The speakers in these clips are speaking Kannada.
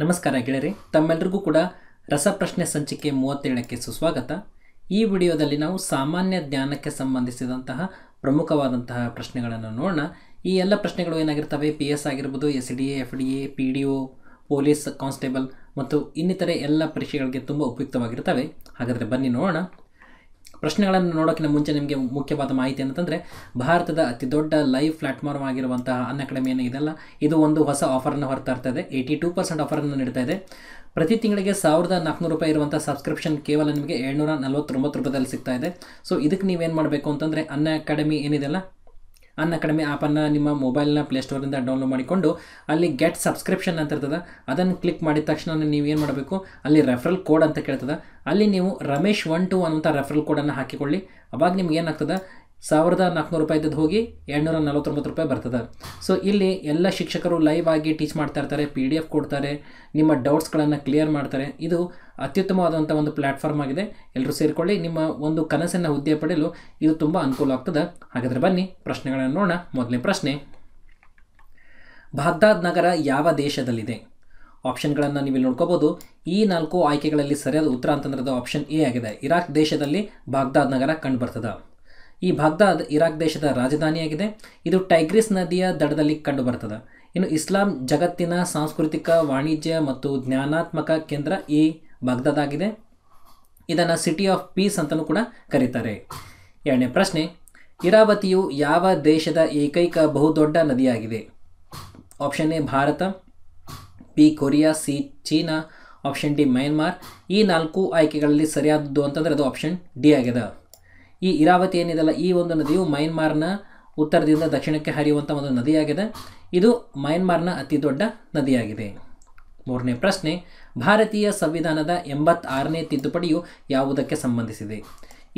ನಮಸ್ಕಾರ ಗೆಳೆಯರಿ ತಮ್ಮೆಲ್ಲರಿಗೂ ಕೂಡ ರಸಪ್ರಶ್ನೆ ಸಂಚಿಕೆ ಮೂವತ್ತೇಳಕ್ಕೆ ಸುಸ್ವಾಗತ ಈ ವಿಡಿಯೋದಲ್ಲಿ ನಾವು ಸಾಮಾನ್ಯ ಜ್ಞಾನಕ್ಕೆ ಸಂಬಂಧಿಸಿದಂತಹ ಪ್ರಮುಖವಾದಂತಹ ಪ್ರಶ್ನೆಗಳನ್ನು ನೋಡೋಣ ಈ ಎಲ್ಲ ಪ್ರಶ್ನೆಗಳು ಏನಾಗಿರ್ತವೆ ಪಿ ಎಸ್ ಆಗಿರ್ಬೋದು S D A F D A P D O police constable ಮತ್ತು ಇನ್ನಿತರೆ ಎಲ್ಲ ಪರೀಕ್ಷೆಗಳಿಗೆ ತುಂಬ ಉಪಯುಕ್ತವಾಗಿರ್ತವೆ ಹಾಗಾದರೆ ಬನ್ನಿ ನೋಡೋಣ ಪ್ರಶ್ನೆಗಳನ್ನು ನೋಡೋಕ್ಕಿಂತ ಮುಂಚೆ ನಿಮಗೆ ಮುಖ್ಯವಾದ ಮಾಹಿತಿ ಅಂತಂದರೆ ಭಾರತದ ಅತಿ ದೊಡ್ಡ ಲೈವ್ ಪ್ಲಾಟ್ಫಾರ್ಮ್ ಆಗಿರುವಂತಹ ಅನ್ ಅಕಾಡೆಮಿಯನ್ನು ಇದೆಲ್ಲ ಇದು ಒಂದು ಹೊಸ ಆಫರನ್ನು ಹೊರತಾ ಇರ್ತದೆ ಏಯ್ಟಿ ಟೂ ಪರ್ಸೆಂಟ್ ಆಫರನ್ನು ನೀಡ್ತಾ ಇದೆ ಪ್ರತಿ ತಿಂಗಳಿಗೆ ಸಾವಿರದ ನಾಲ್ಕುನೂರು ರೂಪಾಯಿ ಇರುವಂಥ ಸಬ್ಸ್ಕ್ರಿಪ್ಷನ್ ಕೇವಲ ನಿಮಗೆ ಏಳ್ನೂರ ನಲ್ವತ್ತೊಂಬತ್ತು ರೂಪಾಯಿದಲ್ಲಿ ಸಿಗ್ತಾ ಇದೆ ಸೊ ಇದಕ್ಕೆ ನೀವೇನು ಮಾಡಬೇಕು ಅಂತಂದರೆ ಅನ್ನ ಅಕಾಡೆಮಿ ಏನಿದೆಲ್ಲ ಅನ್ ಅಕಾಡೆಮಿ ಆ್ಯಪನ್ನು ನಿಮ್ಮ ಮೊಬೈಲ್ನ ಪ್ಲೇಸ್ಟೋರಿಂದ ಡೌನ್ಲೋಡ್ ಮಾಡಿಕೊಂಡು ಅಲ್ಲಿ ಗೆಟ್ ಸಬ್ಸ್ಕ್ರಿಪ್ಷನ್ ಅಂತ ಇರ್ತದೆ ಅದನ್ನು ಕ್ಲಿಕ್ ಮಾಡಿದ ತಕ್ಷಣ ನೀವು ಏನು ಮಾಡಬೇಕು ಅಲ್ಲಿ ರೆಫ್ರಲ್ ಕೋಡ್ ಅಂತ ಕೇಳ್ತದೆ ಅಲ್ಲಿ ನೀವು ರಮೇಶ್ ಒನ್ ಟು ಅನ್ನುವಂಥ ರೆಫರಲ್ ಕೋಡನ್ನು ಹಾಕಿಕೊಳ್ಳಿ ಅವಾಗ ನಿಮ್ಗೆ ಏನಾಗ್ತದೆ ಸಾವಿರದ ನಾಲ್ಕುನೂರು ಇದ್ದದ್ದು ಹೋಗಿ ಎರಡುನೂರ ನಲವತ್ತೊಂಬತ್ತು ರೂಪಾಯಿ ಬರ್ತದೆ ಸೊ ಇಲ್ಲಿ ಎಲ್ಲ ಶಿಕ್ಷಕರು ಲೈವ್ ಆಗಿ ಟೀಚ್ ಮಾಡ್ತಾ ಇರ್ತಾರೆ ಪಿ ಡಿ ಎಫ್ ಕೊಡ್ತಾರೆ ನಿಮ್ಮ ಡೌಟ್ಸ್ಗಳನ್ನು ಕ್ಲಿಯರ್ ಮಾಡ್ತಾರೆ ಇದು ಅತ್ಯುತ್ತಮವಾದಂಥ ಒಂದು ಪ್ಲ್ಯಾಟ್ಫಾರ್ಮ್ ಆಗಿದೆ ಎಲ್ಲರೂ ಸೇರಿಕೊಳ್ಳಿ ನಿಮ್ಮ ಒಂದು ಕನಸನ್ನು ಹುದ್ದೆ ಪಡೆಯಲು ಇದು ತುಂಬ ಅನುಕೂಲ ಆಗ್ತದೆ ಹಾಗಾದರೆ ಬನ್ನಿ ಪ್ರಶ್ನೆಗಳನ್ನು ನೋಡೋಣ ಮೊದಲನೇ ಪ್ರಶ್ನೆ ಬಾಗ್ದಾದ್ ನಗರ ಯಾವ ದೇಶದಲ್ಲಿದೆ ಆಪ್ಷನ್ಗಳನ್ನು ನೀವು ನೋಡ್ಕೋಬೋದು ಈ ನಾಲ್ಕು ಆಯ್ಕೆಗಳಲ್ಲಿ ಸರಿಯಾದ ಉತ್ತರ ಅಂತಂದ್ರದ ಆಪ್ಷನ್ ಎ ಆಗಿದೆ ಇರಾಕ್ ದೇಶದಲ್ಲಿ ಬಾಗ್ದಾದ್ ನಗರ ಬರ್ತದೆ ಈ ಬಾಗ್ದಾದ್ ಇರಾಕ್ ದೇಶದ ರಾಜಧಾನಿಯಾಗಿದೆ ಇದು ಟೈಗ್ರಿಸ್ ನದಿಯ ದಡದಲ್ಲಿ ಕಂಡುಬರ್ತದೆ ಇನ್ನು ಇಸ್ಲಾಂ ಜಗತ್ತಿನ ಸಾಂಸ್ಕೃತಿಕ ವಾಣಿಜ್ಯ ಮತ್ತು ಜ್ಞಾನಾತ್ಮಕ ಕೇಂದ್ರ ಈ ಬಾಗ್ದಾದ್ ಆಗಿದೆ ಇದನ್ನು ಸಿಟಿ ಆಫ್ ಪೀಸ್ ಅಂತಲೂ ಕೂಡ ಕರೀತಾರೆ ಎರಡನೇ ಪ್ರಶ್ನೆ ಇರಾವತಿಯು ಯಾವ ದೇಶದ ಏಕೈಕ ಬಹುದೊಡ್ಡ ನದಿಯಾಗಿದೆ option A Bharat B Korea C China option D Myanmar ಈ ನಾಲ್ಕು ಆಯ್ಕೆಗಳಲ್ಲಿ ಸರಿಯಾದದ್ದು ಅಂತಂದರೆ ಅದು ಆಪ್ಷನ್ ಡಿ ಆಗಿದೆ ಈ ಇರಾವತಿ ಏನಿದೆಲ್ಲ ಈ ಒಂದು ನದಿಯು ಮ್ಯಾನ್ಮಾರ್ನ ಉತ್ತರದಿಂದ ದಕ್ಷಿಣಕ್ಕೆ ಹರಿಯುವಂಥ ಒಂದು ನದಿಯಾಗಿದೆ ಇದು ಮ್ಯಾನ್ಮಾರ್ನ ಅತಿ ದೊಡ್ಡ ನದಿಯಾಗಿದೆ ಮೂರನೇ ಪ್ರಶ್ನೆ ಭಾರತೀಯ ಸಂವಿಧಾನದ ಎಂಬತ್ತಾರನೇ ತಿದ್ದುಪಡಿಯು ಯಾವುದಕ್ಕೆ ಸಂಬಂಧಿಸಿದೆ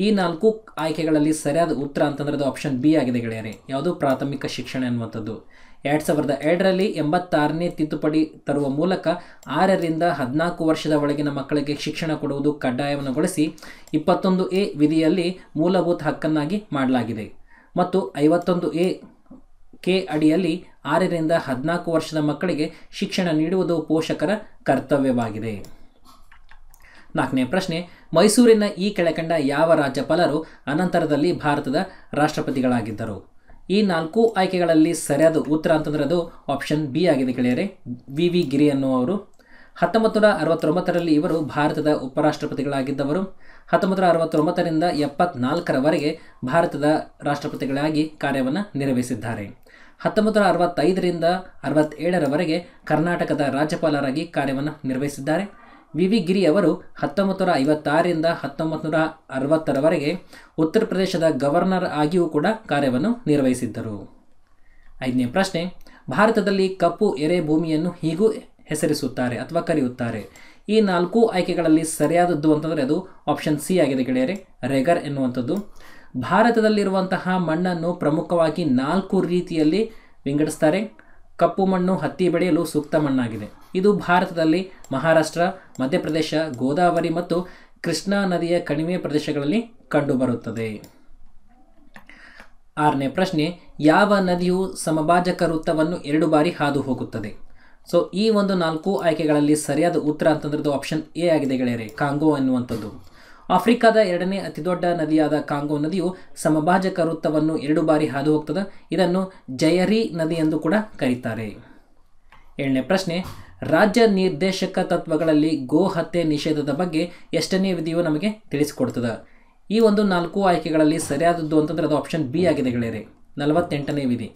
ಈ ನಾಲ್ಕು ಆಯ್ಕೆಗಳಲ್ಲಿ ಸರಿಯಾದ ಉತ್ತರ ಅಂತಂದ್ರೆ ಅದು ಆಪ್ಷನ್ ಬಿ ಆಗಿದೆ ಗೆಳೆಯರೆ ಯಾವುದು ಪ್ರಾಥಮಿಕ ಶಿಕ್ಷಣ ಅನ್ನುವಂಥದ್ದು ಎರಡು ಸಾವಿರದ ಎರಡರಲ್ಲಿ ಎಂಬತ್ತಾರನೇ ತಿದ್ದುಪಡಿ ತರುವ ಮೂಲಕ ಆರರಿಂದ ಹದಿನಾಲ್ಕು ವರ್ಷದ ಒಳಗಿನ ಮಕ್ಕಳಿಗೆ ಶಿಕ್ಷಣ ಕೊಡುವುದು ಕಡ್ಡಾಯವನ್ನುಗೊಳಿಸಿ ಇಪ್ಪತ್ತೊಂದು ಎ ವಿಧಿಯಲ್ಲಿ ಮೂಲಭೂತ ಹಕ್ಕನ್ನಾಗಿ ಮಾಡಲಾಗಿದೆ ಮತ್ತು ಐವತ್ತೊಂದು ಎ ಕೆ ಅಡಿಯಲ್ಲಿ ಆರರಿಂದ ಹದಿನಾಲ್ಕು ವರ್ಷದ ಮಕ್ಕಳಿಗೆ ಶಿಕ್ಷಣ ನೀಡುವುದು ಪೋಷಕರ ಕರ್ತವ್ಯವಾಗಿದೆ ನಾಲ್ಕನೇ ಪ್ರಶ್ನೆ ಮೈಸೂರಿನ ಈ ಕೆಳಕಂಡ ಯಾವ ರಾಜ್ಯಪಾಲರು ಅನಂತರದಲ್ಲಿ ಭಾರತದ ರಾಷ್ಟ್ರಪತಿಗಳಾಗಿದ್ದರು ಈ ನಾಲ್ಕು ಆಯ್ಕೆಗಳಲ್ಲಿ ಸರಿಯಾದ ಉತ್ತರ ಅಂತಂದ್ರೆ ಅದು ಆಪ್ಷನ್ ಬಿ ಆಗಿದೆ ಗೆಳೆಯರೆ ವಿ ವಿ ಗಿರಿ ಅನ್ನುವರು ಹತ್ತೊಂಬತ್ತು ನೂರ ಅರವತ್ತೊಂಬತ್ತರಲ್ಲಿ ಇವರು ಭಾರತದ ಉಪರಾಷ್ಟ್ರಪತಿಗಳಾಗಿದ್ದವರು ಹತ್ತೊಂಬತ್ತು ನೂರ ಅರವತ್ತೊಂಬತ್ತರಿಂದ ಎಪ್ಪತ್ನಾಲ್ಕರವರೆಗೆ ಭಾರತದ ರಾಷ್ಟ್ರಪತಿಗಳಾಗಿ ಕಾರ್ಯವನ್ನು ನಿರ್ವಹಿಸಿದ್ದಾರೆ ಹತ್ತೊಂಬತ್ತು ನೂರ ಅರವತ್ತೈದರಿಂದ ಅರವತ್ತೇಳರವರೆಗೆ ಕರ್ನಾಟಕದ ರಾಜ್ಯಪಾಲರಾಗಿ ಕಾರ್ಯವನ್ನು ನಿರ್ವಹಿಸಿದ್ದಾರೆ ವಿ ವಿ ಗಿರಿ ಅವರು ಹತ್ತೊಂಬತ್ತು ನೂರ ಐವತ್ತಾರರಿಂದ ಹತ್ತೊಂಬತ್ತು ನೂರ ಅರವತ್ತರವರೆಗೆ ಉತ್ತರ ಪ್ರದೇಶದ ಗವರ್ನರ್ ಆಗಿಯೂ ಕೂಡ ಕಾರ್ಯವನ್ನು ನಿರ್ವಹಿಸಿದ್ದರು ಐದನೇ ಪ್ರಶ್ನೆ ಭಾರತದಲ್ಲಿ ಕಪ್ಪು ಎರೆ ಭೂಮಿಯನ್ನು ಹೀಗೂ ಹೆಸರಿಸುತ್ತಾರೆ ಅಥವಾ ಕರೆಯುತ್ತಾರೆ ಈ ನಾಲ್ಕು ಆಯ್ಕೆಗಳಲ್ಲಿ ಸರಿಯಾದದ್ದು ಅಂತಂದರೆ ಅದು ಆಪ್ಷನ್ ಸಿ ಆಗಿದೆ ಗೆಳೆಯರೆ ರೆಗರ್ ಎನ್ನುವಂಥದ್ದು ಭಾರತದಲ್ಲಿರುವಂತಹ ಮಣ್ಣನ್ನು ಪ್ರಮುಖವಾಗಿ ನಾಲ್ಕು ರೀತಿಯಲ್ಲಿ ವಿಂಗಡಿಸ್ತಾರೆ ಕಪ್ಪು ಮಣ್ಣು ಹತ್ತಿ ಬೆಳೆಯಲು ಸೂಕ್ತ ಮಣ್ಣಾಗಿದೆ ಇದು ಭಾರತದಲ್ಲಿ ಮಹಾರಾಷ್ಟ್ರ ಮಧ್ಯಪ್ರದೇಶ ಗೋದಾವರಿ ಮತ್ತು ಕೃಷ್ಣಾ ನದಿಯ ಕಣಿವೆ ಪ್ರದೇಶಗಳಲ್ಲಿ ಕಂಡುಬರುತ್ತದೆ ಆರನೇ ಪ್ರಶ್ನೆ ಯಾವ ನದಿಯು ಸಮಭಾಜಕ ವೃತ್ತವನ್ನು ಎರಡು ಬಾರಿ ಹಾದು ಹೋಗುತ್ತದೆ ಸೊ ಈ ಒಂದು ನಾಲ್ಕು ಆಯ್ಕೆಗಳಲ್ಲಿ ಸರಿಯಾದ ಉತ್ತರ ಅಂತಂದ್ರದ್ದು ಆಪ್ಷನ್ ಎ ಆಗಿದೆ ಗೆಳೆಯರೆ ಕಾಂಗೋ ಅನ್ನುವಂಥದ್ದು ಆಫ್ರಿಕಾದ ಎರಡನೇ ಅತಿದೊಡ್ಡ ನದಿಯಾದ ಕಾಂಗೋ ನದಿಯು ಸಮಭಾಜಕ ವೃತ್ತವನ್ನು ಎರಡು ಬಾರಿ ಹಾದು ಹೋಗ್ತದೆ ಇದನ್ನು ಜಯರಿ ನದಿ ಎಂದು ಕೂಡ ಕರೀತಾರೆ ಏಳನೇ ಪ್ರಶ್ನೆ ರಾಜ್ಯ ನಿರ್ದೇಶಕ ತತ್ವಗಳಲ್ಲಿ ಗೋ ಹತ್ಯೆ ನಿಷೇಧದ ಬಗ್ಗೆ ಎಷ್ಟನೇ ವಿಧಿಯು ನಮಗೆ ತಿಳಿಸಿಕೊಡ್ತದೆ ಈ ಒಂದು ನಾಲ್ಕು ಆಯ್ಕೆಗಳಲ್ಲಿ ಸರಿಯಾದದ್ದು ಅಂತಂದ್ರೆ ಅದು ಆಪ್ಷನ್ ಬಿ ಆಗಿದೆ ಗೆಳೆಯರೆ ನಲವತ್ತೆಂಟನೇ ವಿಧಿ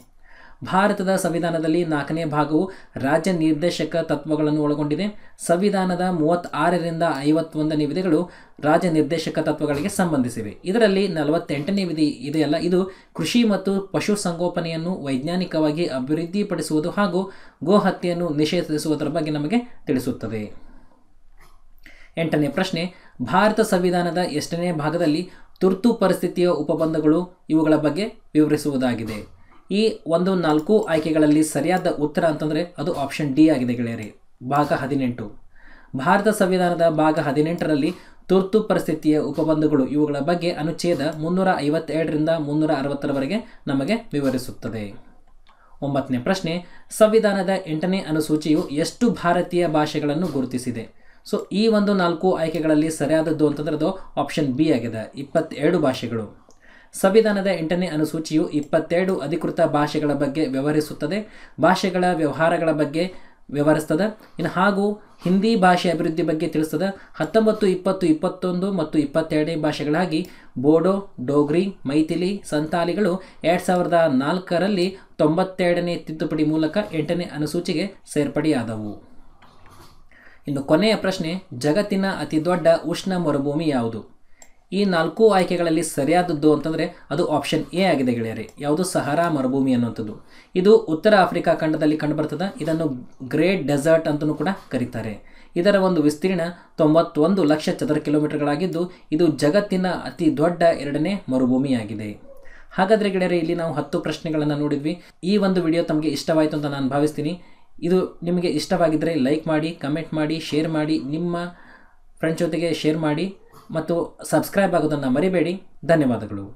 ಭಾರತದ ಸಂವಿಧಾನದಲ್ಲಿ ನಾಲ್ಕನೇ ಭಾಗವು ರಾಜ್ಯ ನಿರ್ದೇಶಕ ತತ್ವಗಳನ್ನು ಒಳಗೊಂಡಿದೆ ಸಂವಿಧಾನದ ಮೂವತ್ತಾರರಿಂದ ಐವತ್ತೊಂದನೇ ವಿಧಿಗಳು ರಾಜ್ಯ ನಿರ್ದೇಶಕ ತತ್ವಗಳಿಗೆ ಸಂಬಂಧಿಸಿವೆ ಇದರಲ್ಲಿ ನಲವತ್ತೆಂಟನೇ ವಿಧಿ ಇದೆಯಲ್ಲ ಇದು ಕೃಷಿ ಮತ್ತು ಪಶುಸಂಗೋಪನೆಯನ್ನು ವೈಜ್ಞಾನಿಕವಾಗಿ ಅಭಿವೃದ್ಧಿಪಡಿಸುವುದು ಹಾಗೂ ಗೋಹತ್ಯೆಯನ್ನು ನಿಷೇಧಿಸುವುದರ ಬಗ್ಗೆ ನಮಗೆ ತಿಳಿಸುತ್ತದೆ ಎಂಟನೇ ಪ್ರಶ್ನೆ ಭಾರತ ಸಂವಿಧಾನದ ಎಷ್ಟನೇ ಭಾಗದಲ್ಲಿ ತುರ್ತು ಪರಿಸ್ಥಿತಿಯ ಉಪಬಂಧಗಳು ಇವುಗಳ ಬಗ್ಗೆ ವಿವರಿಸುವುದಾಗಿದೆ ಈ ಒಂದು ನಾಲ್ಕು ಆಯ್ಕೆಗಳಲ್ಲಿ ಸರಿಯಾದ ಉತ್ತರ ಅಂತಂದರೆ ಅದು ಆಪ್ಷನ್ ಡಿ ಆಗಿದೆ ಗೆಳೆಯರಿ ಭಾಗ ಹದಿನೆಂಟು ಭಾರತ ಸಂವಿಧಾನದ ಭಾಗ ಹದಿನೆಂಟರಲ್ಲಿ ತುರ್ತು ಪರಿಸ್ಥಿತಿಯ ಉಪಬಂಧಗಳು ಇವುಗಳ ಬಗ್ಗೆ ಅನುಚ್ಛೇದ ಮುನ್ನೂರ ಐವತ್ತೆರಡರಿಂದ ಮುನ್ನೂರ ಅರವತ್ತರವರೆಗೆ ನಮಗೆ ವಿವರಿಸುತ್ತದೆ ಒಂಬತ್ತನೇ ಪ್ರಶ್ನೆ ಸಂವಿಧಾನದ ಎಂಟನೇ ಅನುಸೂಚಿಯು ಎಷ್ಟು ಭಾರತೀಯ ಭಾಷೆಗಳನ್ನು ಗುರುತಿಸಿದೆ ಸೊ ಈ ಒಂದು ನಾಲ್ಕು ಆಯ್ಕೆಗಳಲ್ಲಿ ಸರಿಯಾದದ್ದು ಅಂತಂದ್ರೆ ಅದು ಆಪ್ಷನ್ ಬಿ ಆಗಿದೆ ಇಪ್ಪತ್ತೆರಡು ಭಾಷೆಗಳು ಸಂವಿಧಾನದ ಎಂಟನೇ ಅನುಸೂಚಿಯು ಇಪ್ಪತ್ತೆರಡು ಅಧಿಕೃತ ಭಾಷೆಗಳ ಬಗ್ಗೆ ವ್ಯವಹರಿಸುತ್ತದೆ ಭಾಷೆಗಳ ವ್ಯವಹಾರಗಳ ಬಗ್ಗೆ ವ್ಯವಹರಿಸ್ತದೆ ಇನ್ನು ಹಾಗೂ ಹಿಂದಿ ಭಾಷೆ ಅಭಿವೃದ್ಧಿ ಬಗ್ಗೆ ತಿಳಿಸ್ತದೆ ಹತ್ತೊಂಬತ್ತು ಇಪ್ಪತ್ತು ಇಪ್ಪತ್ತೊಂದು ಮತ್ತು ಇಪ್ಪತ್ತೆರಡನೇ ಭಾಷೆಗಳಾಗಿ ಬೋಡೋ ಡೋಗ್ರಿ ಮೈಥಿಲಿ ಸಂತಾಲಿಗಳು ಎರಡು ಸಾವಿರದ ನಾಲ್ಕರಲ್ಲಿ ತೊಂಬತ್ತೆರಡನೇ ತಿದ್ದುಪಡಿ ಮೂಲಕ ಎಂಟನೇ ಅನುಸೂಚಿಗೆ ಸೇರ್ಪಡೆಯಾದವು ಇನ್ನು ಕೊನೆಯ ಪ್ರಶ್ನೆ ಜಗತ್ತಿನ ಅತಿ ದೊಡ್ಡ ಉಷ್ಣ ಮರುಭೂಮಿ ಯಾವುದು ಈ ನಾಲ್ಕು ಆಯ್ಕೆಗಳಲ್ಲಿ ಸರಿಯಾದದ್ದು ಅಂತಂದರೆ ಅದು ಆಪ್ಷನ್ ಎ ಆಗಿದೆ ಗೆಳೆಯರೆ ಯಾವುದು ಸಹಾರಾ ಮರುಭೂಮಿ ಅನ್ನುವಂಥದ್ದು ಇದು ಉತ್ತರ ಆಫ್ರಿಕಾ ಖಂಡದಲ್ಲಿ ಕಂಡುಬರ್ತದ ಇದನ್ನು ಗ್ರೇಟ್ ಡೆಸರ್ಟ್ ಅಂತಲೂ ಕೂಡ ಕರೀತಾರೆ ಇದರ ಒಂದು ವಿಸ್ತೀರ್ಣ ತೊಂಬತ್ತೊಂದು ಲಕ್ಷ ಚದರ ಕಿಲೋಮೀಟರ್ಗಳಾಗಿದ್ದು ಇದು ಜಗತ್ತಿನ ಅತಿ ದೊಡ್ಡ ಎರಡನೇ ಮರುಭೂಮಿಯಾಗಿದೆ ಹಾಗಾದರೆ ಗೆಳೆಯರೆ ಇಲ್ಲಿ ನಾವು ಹತ್ತು ಪ್ರಶ್ನೆಗಳನ್ನು ನೋಡಿದ್ವಿ ಈ ಒಂದು ವಿಡಿಯೋ ತಮಗೆ ಇಷ್ಟವಾಯಿತು ಅಂತ ನಾನು ಭಾವಿಸ್ತೀನಿ ಇದು ನಿಮಗೆ ಇಷ್ಟವಾಗಿದ್ದರೆ ಲೈಕ್ ಮಾಡಿ ಕಮೆಂಟ್ ಮಾಡಿ ಶೇರ್ ಮಾಡಿ ನಿಮ್ಮ ಫ್ರೆಂಡ್ಸ್ ಜೊತೆಗೆ ಶೇರ್ ಮಾಡಿ ಮತ್ತು ಸಬ್ಸ್ಕ್ರೈಬ್ ಆಗೋದನ್ನು ಮರಿಬೇಡಿ ಧನ್ಯವಾದಗಳು